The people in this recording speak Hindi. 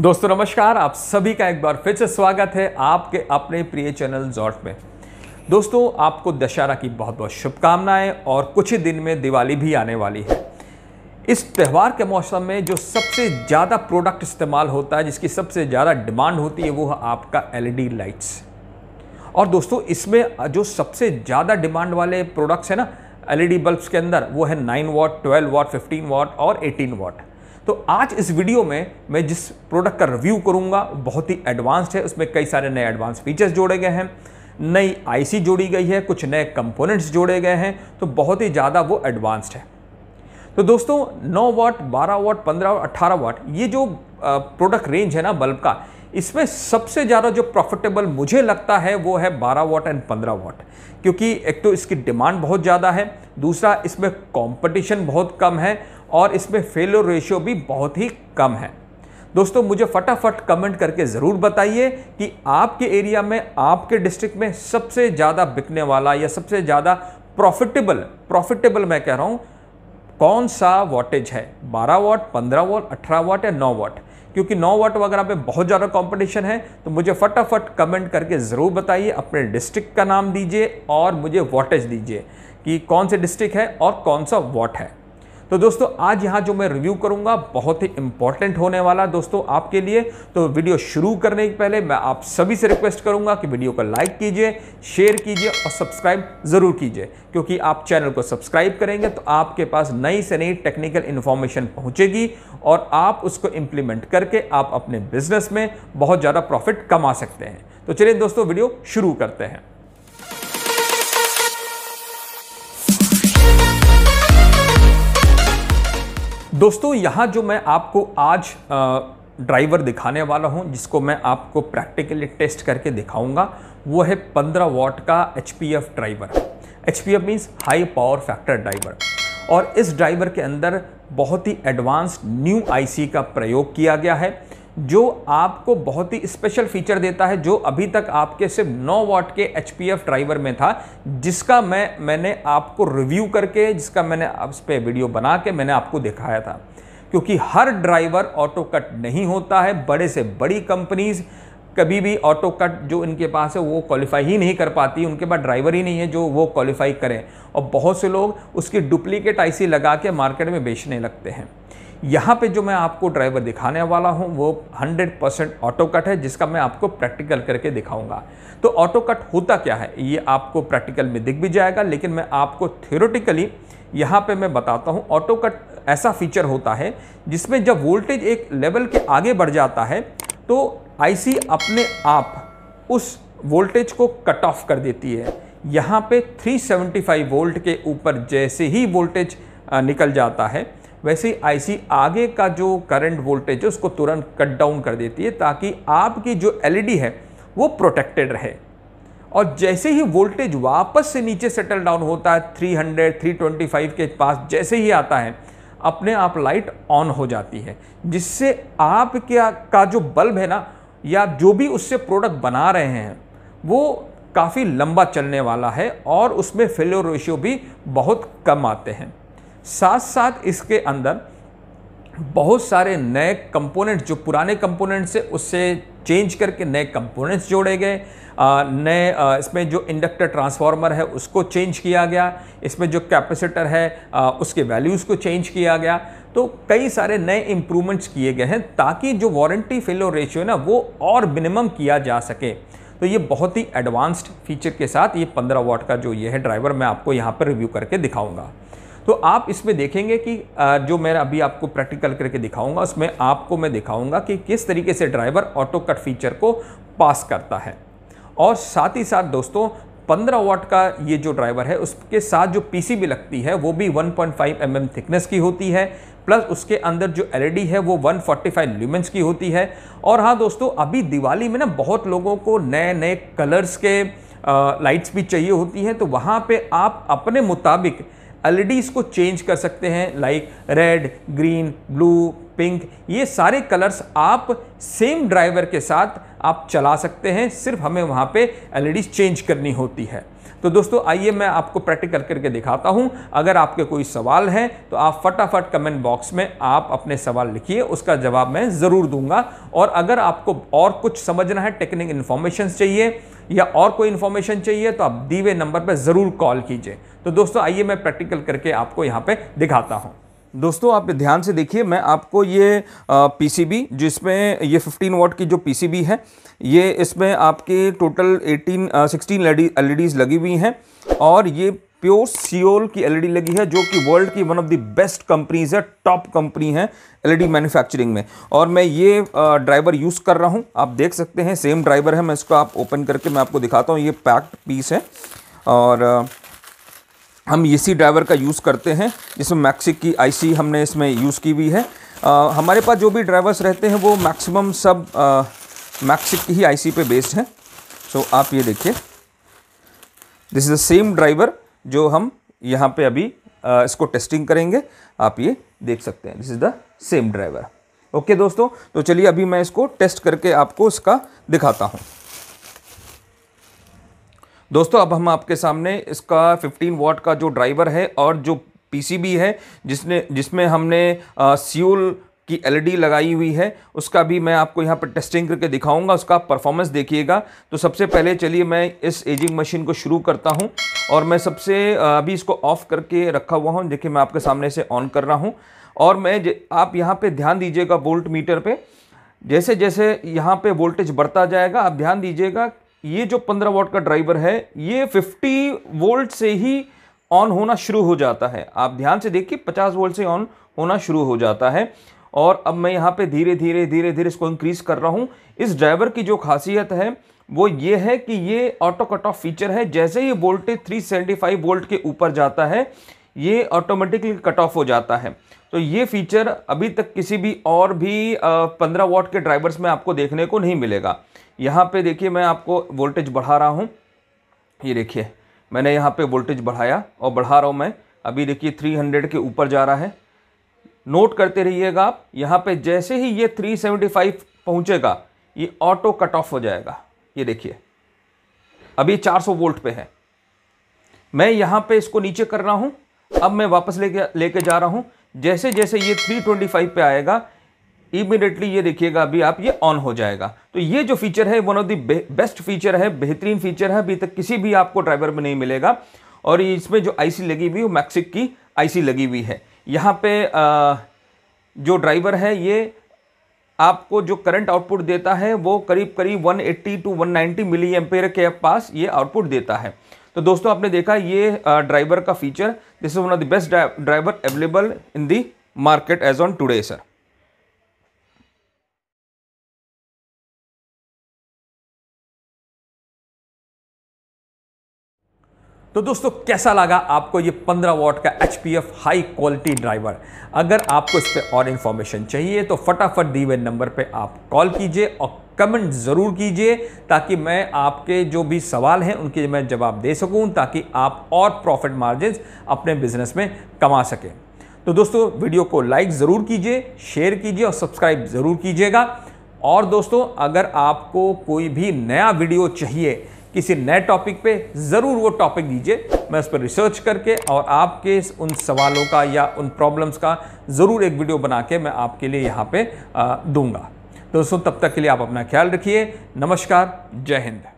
दोस्तों नमस्कार आप सभी का एक बार फिर से स्वागत है आपके अपने प्रिय चैनल जॉट में दोस्तों आपको दशहरा की बहुत बहुत शुभकामनाएं और कुछ ही दिन में दिवाली भी आने वाली है इस त्यौहार के मौसम में जो सबसे ज़्यादा प्रोडक्ट इस्तेमाल होता है जिसकी सबसे ज़्यादा डिमांड होती है वो है आपका एल लाइट्स e और दोस्तों इसमें जो सबसे ज़्यादा डिमांड वाले प्रोडक्ट्स हैं ना एलईडी बल्ब्स e के अंदर वो है nine watt twelve watt fifteen watt और एटीन वाट तो आज इस वीडियो में मैं जिस प्रोडक्ट का रिव्यू करूंगा बहुत ही एडवांस्ड है उसमें कई सारे नए एडवांस फीचर्स जोड़े गए हैं नई आईसी जोड़ी गई है कुछ नए कंपोनेंट्स जोड़े गए हैं तो बहुत ही ज़्यादा वो एडवांस्ड है तो दोस्तों 9 वाट 12 वाट 15 वाट 18 वाट ये जो प्रोडक्ट रेंज है ना बल्ब का इसमें सबसे ज़्यादा जो प्रॉफिटेबल मुझे लगता है वो है 12 वॉट एंड 15 वॉट क्योंकि एक तो इसकी डिमांड बहुत ज़्यादा है दूसरा इसमें कंपटीशन बहुत कम है और इसमें फेलो रेशियो भी बहुत ही कम है दोस्तों मुझे फटाफट कमेंट करके ज़रूर बताइए कि आपके एरिया में आपके डिस्ट्रिक्ट में सबसे ज़्यादा बिकने वाला या सबसे ज़्यादा प्रॉफिटेबल प्रॉफिटेबल मैं कह रहा हूँ कौन सा वॉटेज है 12 वॉट 15 वॉट 18 वॉट या 9 वॉट क्योंकि 9 वाट वगैरह पे बहुत ज़्यादा कंपटीशन है तो मुझे फटाफट कमेंट करके ज़रूर बताइए अपने डिस्ट्रिक्ट का नाम दीजिए और मुझे वाटेज दीजिए कि कौन से डिस्ट्रिक्ट है और कौन सा वाट है तो दोस्तों आज यहाँ जो मैं रिव्यू करूँगा बहुत ही इंपॉर्टेंट होने वाला दोस्तों आपके लिए तो वीडियो शुरू करने के पहले मैं आप सभी से रिक्वेस्ट करूँगा कि वीडियो को लाइक कीजिए शेयर कीजिए और सब्सक्राइब ज़रूर कीजिए क्योंकि आप चैनल को सब्सक्राइब करेंगे तो आपके पास नई से नई टेक्निकल इन्फॉर्मेशन पहुँचेगी और आप उसको इम्प्लीमेंट करके आप अपने बिजनेस में बहुत ज़्यादा प्रॉफिट कमा सकते हैं तो चलिए दोस्तों वीडियो शुरू करते हैं दोस्तों यहाँ जो मैं आपको आज ड्राइवर दिखाने वाला हूँ जिसको मैं आपको प्रैक्टिकली टेस्ट करके दिखाऊंगा वो है 15 वॉट का H driver H P F means high power factor driver और इस ड्राइवर के अंदर बहुत ही एडवांस न्यू आईसी का प्रयोग किया गया है जो आपको बहुत ही स्पेशल फीचर देता है जो अभी तक आपके सिर्फ 9 वॉट के एच ड्राइवर में था जिसका मैं मैंने आपको रिव्यू करके जिसका मैंने उस पर वीडियो बना के मैंने आपको दिखाया था क्योंकि हर ड्राइवर ऑटो कट नहीं होता है बड़े से बड़ी कंपनीज़ कभी भी ऑटो कट जो इनके पास है वो क्वालिफाई ही नहीं कर पाती उनके पास ड्राइवर ही नहीं है जो वो क्वालिफाई करें और बहुत से लोग उसकी डुप्लीकेट आईसी लगा के मार्केट में बेचने लगते हैं यहाँ पे जो मैं आपको ड्राइवर दिखाने वाला हूँ वो 100 परसेंट ऑटो कट है जिसका मैं आपको प्रैक्टिकल करके दिखाऊंगा तो ऑटो कट होता क्या है ये आपको प्रैक्टिकल में दिख भी जाएगा लेकिन मैं आपको थियोरेटिकली यहाँ पे मैं बताता हूँ ऑटो कट ऐसा फीचर होता है जिसमें जब वोल्टेज एक लेवल के आगे बढ़ जाता है तो आई अपने आप उस वोल्टेज को कट ऑफ कर देती है यहाँ पर थ्री वोल्ट के ऊपर जैसे ही वोल्टेज निकल जाता है वैसे ही आईसी आगे का जो करंट वोल्टेज है उसको तुरंत कट डाउन कर देती है ताकि आपकी जो एलईडी e है वो प्रोटेक्टेड रहे और जैसे ही वोल्टेज वापस से नीचे सेटल डाउन होता है 300 325 के पास जैसे ही आता है अपने आप लाइट ऑन हो जाती है जिससे आपके का जो बल्ब है ना या जो भी उससे प्रोडक्ट बना रहे हैं वो काफ़ी लंबा चलने वाला है और उसमें फेलियर रेशियो भी बहुत कम आते हैं साथ साथ इसके अंदर बहुत सारे नए कंपोनेंट जो पुराने कंपोनेंट से उससे चेंज करके नए कंपोनेंट्स जोड़े गए नए इसमें जो इंडक्टर ट्रांसफार्मर है उसको चेंज किया गया इसमें जो कैपेसिटर है आ, उसके वैल्यूज़ को चेंज किया गया तो कई सारे नए इम्प्रूवमेंट्स किए गए हैं ताकि जो वारंटी फेलो रेशियो है ना वो और मिनिमम किया जा सके तो ये बहुत ही एडवांस्ड फीचर के साथ ये 15 वाट का जो ये है ड्राइवर मैं आपको यहाँ पर रिव्यू करके दिखाऊंगा तो आप इसमें देखेंगे कि जो मैं अभी आपको प्रैक्टिकल करके दिखाऊंगा उसमें आपको मैं दिखाऊंगा कि किस तरीके से ड्राइवर ऑटो कट फीचर को पास करता है और साथ ही साथ दोस्तों 15 वाट का ये जो ड्राइवर है उसके साथ जो पीसीबी लगती है वो भी 1.5 पॉइंट mm थिकनेस की होती है प्लस उसके अंदर जो एलईडी e है वो 145 फोर्टी की होती है और हाँ दोस्तों अभी दिवाली में ना बहुत लोगों को नए नए कलर्स के लाइट्स भी चाहिए होती हैं तो वहाँ पे आप अपने मुताबिक ऑलरेडी e इसको चेंज कर सकते हैं like red green blue pink ये सारे कलर्स आप सेम ड्राइवर के साथ आप चला सकते हैं सिर्फ हमें वहाँ पे एलईडीज चेंज e करनी होती है तो दोस्तों आइए मैं आपको प्रैक्टिकल करके दिखाता हूँ अगर आपके कोई सवाल हैं तो आप फटाफट कमेंट बॉक्स में आप अपने सवाल लिखिए उसका जवाब मैं ज़रूर दूंगा और अगर आपको और कुछ समझना है टेक्निक इन्फॉर्मेशन चाहिए या और कोई इन्फॉर्मेशन चाहिए तो आप दीवे नंबर पर ज़रूर कॉल कीजिए तो दोस्तों आइए मैं प्रैक्टिकल करके आपको यहाँ पर दिखाता हूँ दोस्तों आप ध्यान से देखिए मैं आपको ये पीसीबी जिसमें ये 15 वॉट की जो पीसीबी है ये इसमें आपके टोटल 18 16 एलईडीज लगी हुई हैं और ये प्योर सियोल की एलईडी e लगी है जो कि वर्ल्ड की one of the best companies है टॉप कंपनी है एलईडी मैन्युफैक्चरिंग e में और मैं ये ड्राइवर यूज़ कर रहा हूँ आप देख सकते हैं सेम ड्राइवर है मैं इसको आप ओपन करके मैं आपको दिखाता हूँ ये पैक्ड पीस है और हम इसी e ड्राइवर का यूज़ करते हैं जिसमें मैक्सिक की आईसी हमने इसमें यूज़ की हुई है आ, हमारे पास जो भी ड्राइवर्स रहते हैं वो मैक्सिमम सब मैक्सिक की ही आईसी पे बेस्ड हैं सो so, आप ये देखिए this is the same driver जो हम यहाँ पे अभी आ, इसको टेस्टिंग करेंगे आप ये देख सकते हैं this is the same driver okay दोस्तों तो चलिए अभी मैं इसको टेस्ट करके आपको इसका दिखाता हूँ दोस्तों अब हम आपके सामने इसका 15 वॉट का जो ड्राइवर है और जो पीसीबी है जिसने जिसमें हमने सीओल की एलईडी लगाई हुई है उसका भी मैं आपको यहाँ पर टेस्टिंग करके दिखाऊंगा उसका परफॉर्मेंस देखिएगा तो सबसे पहले चलिए मैं इस एजिंग मशीन को शुरू करता हूँ और मैं सबसे अभी इसको ऑफ़ करके रखा हुआ हूँ देखिए मैं आपके सामने से ऑन कर रहा हूँ और मैं आप यहाँ पर ध्यान दीजिएगा वोल्ट मीटर पर जैसे जैसे यहाँ पे वोल्टेज बढ़ता जाएगा आप ध्यान दीजिएगा ये जो 15 वॉट का ड्राइवर है ये 50 वोल्ट से ही ऑन होना शुरू हो जाता है आप ध्यान से देखिए 50 वोल्ट से ऑन होना शुरू हो जाता है और अब मैं यहाँ पे धीरे धीरे धीरे धीरे इसको इंक्रीज कर रहा हूँ इस ड्राइवर की जो खासियत है वो ये है कि ये ऑटो कट ऑफ फीचर है जैसे ही वोल्टेज 375 वोल्ट के ऊपर जाता है ये ऑटोमेटिकली कट ऑफ हो जाता है तो ये फीचर अभी तक किसी भी और भी पंद्रह वॉट के ड्राइवर्स में आपको देखने को नहीं मिलेगा यहाँ पे देखिए मैं आपको वोल्टेज बढ़ा रहा हूँ ये देखिए मैंने यहाँ पे वोल्टेज बढ़ाया और बढ़ा रहा हूँ मैं अभी देखिए 300 के ऊपर जा रहा है नोट करते रहिएगा आप यहाँ पे जैसे ही ये 375 पहुँचेगा ये ऑटो कट ऑफ हो जाएगा ये देखिए अभी 400 वोल्ट पे है मैं यहाँ पे इसको नीचे कर रहा हूँ अब मैं वापस लेके लेके जा रहा हूँ जैसे जैसे ये 325 पे आएगा इमिडिएटली ये देखिएगा अभी आप ये ऑन हो जाएगा तो ये जो फीचर है one of the best feature है बेहतरीन फीचर है अभी तक किसी भी आपको ड्राइवर में नहीं मिलेगा और इसमें जो आईसी लगी हुई वो मैक्सिक की आईसी लगी हुई है यहाँ पे आ, जो ड्राइवर है ये आपको जो करंट आउटपुट देता है वो करीब करीब 180 टू नाइन्टी मिली एम्पेयर के पास ये आउटपुट देता है तो दोस्तों आपने देखा ये ड्राइवर का feature this is one of the best driver available in the market as on today sir तो दोस्तों कैसा लगा आपको ये 15 वॉट का एच हाई क्वालिटी ड्राइवर अगर आपको इस पर और इन्फॉर्मेशन चाहिए तो फटाफट दी हुए नंबर पे आप कॉल कीजिए और कमेंट ज़रूर कीजिए ताकि मैं आपके जो भी सवाल हैं उनके मैं जवाब दे सकूं ताकि आप और प्रॉफिट मार्जिन अपने बिजनेस में कमा सकें तो दोस्तों वीडियो को लाइक ज़रूर कीजिए शेयर कीजिए और सब्सक्राइब ज़रूर कीजिएगा और दोस्तों अगर आपको कोई भी नया वीडियो चाहिए किसी नए टॉपिक पे ज़रूर वो टॉपिक दीजिए मैं उस पर रिसर्च करके और आपके उन सवालों का या उन प्रॉब्लम्स का ज़रूर एक वीडियो बना के मैं आपके लिए यहाँ पे दूंगा दोस्तों तब तक के लिए आप अपना ख्याल रखिए नमस्कार जय हिंद